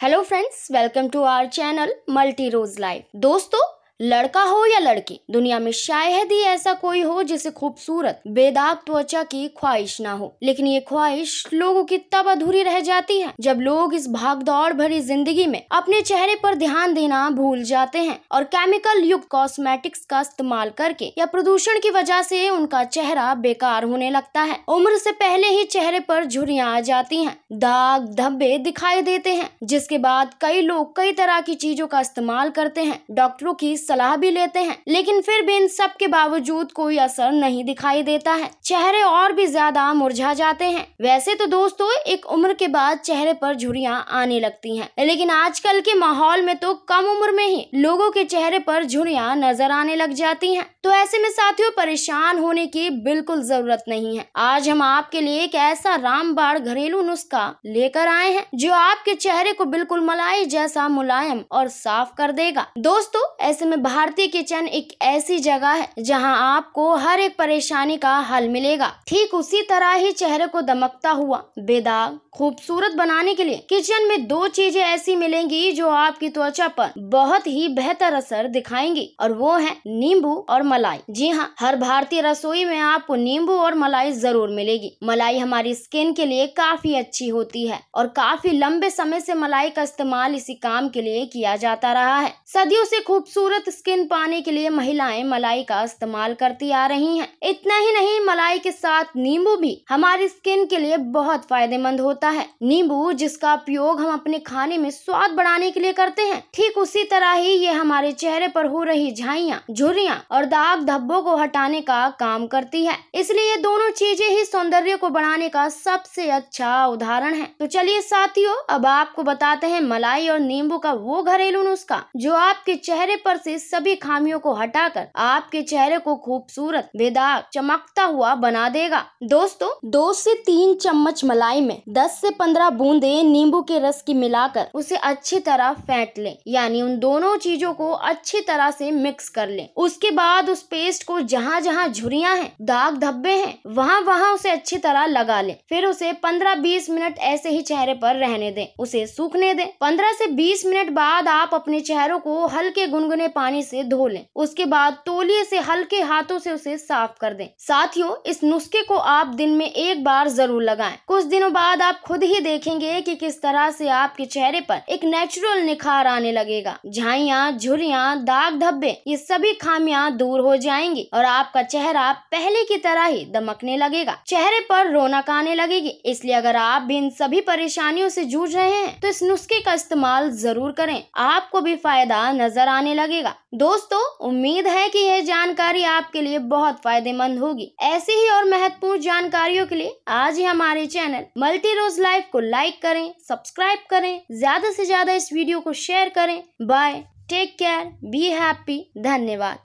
Hello friends welcome to our channel multi rose life दोस्तों लड़का हो या लड़की दुनिया में शायद ही ऐसा कोई हो जिसे खूबसूरत बेदाग त्वचा की ख्वाहिश ना हो लेकिन ये ख्वाहिश लोगों की तब अधूरी रह जाती है जब लोग इस भागदौड़ भरी जिंदगी में अपने चेहरे पर ध्यान देना भूल जाते हैं और केमिकल युक्त कॉस्मेटिक्स का इस्तेमाल करके या प्रदूषण की वजह से उनका चेहरा बेकार होने लगता है उम्र से पहले ही चेहरे पर झुरियाँ आ जाती हैं दाग धब्बे दिखाई देते हैं जिसके बाद कई लोग कई तरह की चीजों का इस्तेमाल करते हैं डॉक्टरों की सलाह भी लेते हैं लेकिन फिर भी इन सब के बावजूद कोई असर नहीं दिखाई देता है चेहरे और भी ज्यादा मुरझा जाते हैं वैसे तो दोस्तों एक उम्र के बाद चेहरे पर झुरिया आने लगती हैं लेकिन आजकल के माहौल में तो कम उम्र में ही लोगों के चेहरे पर झुरिया नजर आने लग जाती हैं तो ऐसे में साथियों परेशान होने की बिल्कुल जरूरत नहीं है आज हम आपके लिए एक ऐसा रामबाड़ घरेलू नुस्खा लेकर आए हैं जो आपके चेहरे को बिल्कुल मलाई जैसा मुलायम और साफ कर देगा दोस्तों ऐसे में भारतीय किचन एक ऐसी जगह है जहां आपको हर एक परेशानी का हल मिलेगा ठीक उसी तरह ही चेहरे को दमकता हुआ बेदाग खूबसूरत बनाने के लिए किचन में दो चीजें ऐसी मिलेंगी जो आपकी त्वचा पर बहुत ही बेहतर असर दिखाएंगी और वो है नींबू और मलाई जी हाँ हर भारतीय रसोई में आपको नींबू और मलाई जरूर मिलेगी मलाई हमारी स्किन के लिए काफी अच्छी होती है और काफी लंबे समय से मलाई का इस्तेमाल इसी काम के लिए किया जाता रहा है सदियों से खूबसूरत खूबसूरत स्किन पाने के लिए महिलाएं मलाई का इस्तेमाल करती आ रही हैं। इतना ही नहीं मलाई के साथ नींबू भी हमारी स्किन के लिए बहुत फायदेमंद होता है नींबू जिसका उपयोग हम अपने खाने में स्वाद बढ़ाने के लिए करते हैं ठीक उसी तरह ही ये हमारे चेहरे पर हो रही झाइया झुरिया और दाग धब्बों को हटाने का काम करती है इसलिए ये दोनों चीजें ही सौंदर्य को बढ़ाने का सबसे अच्छा उदाहरण है तो चलिए साथियों अब आपको बताते हैं मलाई और नींबू का वो घरेलू नुस्खा जो आपके चेहरे पर से से सभी खामियों को हटाकर आपके चेहरे को खूबसूरत बेदाग चमकता हुआ बना देगा दोस्तों दो से तीन चम्मच मलाई में दस से पंद्रह बूंदे नींबू के रस की मिलाकर उसे अच्छी तरह फेंट लें यानी उन दोनों चीजों को अच्छी तरह से मिक्स कर लें उसके बाद उस पेस्ट को जहाँ जहाँ झुरिया हैं दाग धब्बे हैं वहाँ वहाँ उसे अच्छी तरह लगा लें फिर उसे पंद्रह बीस मिनट ऐसे ही चेहरे पर रहने दें उसे सूखने दें पंद्रह से बीस मिनट बाद आप अपने चेहरों को हल्के गुनगुने पानी पानी से धो लें उसके बाद तोलिए से हल्के हाथों से उसे साफ कर दें साथियों इस नुस्खे को आप दिन में एक बार जरूर लगाएं कुछ दिनों बाद आप खुद ही देखेंगे कि किस तरह से आपके चेहरे पर एक नेचुरल निखार आने लगेगा झाइया झुरिया दाग धब्बे ये सभी खामियां दूर हो जाएंगी और आपका चेहरा पहले की तरह ही दमकने लगेगा चेहरे पर रौनक आने लगेगी इसलिए अगर आप भी इन सभी परेशानियों से जूझ रहे हैं तो इस नुस्खे का इस्तेमाल जरूर करें आपको भी फायदा नजर आने लगेगा होगा दोस्तों उम्मीद है कि यह जानकारी आपके लिए बहुत फायदेमंद होगी ऐसी ही और महत्वपूर्ण जानकारियों के लिए आज ही हमारे चैनल मल्टी रोज लाइफ को लाइक करें सब्सक्राइब करें ज्यादा से ज्यादा इस वीडियो को शेयर करें bye take care be happy धन्यवाद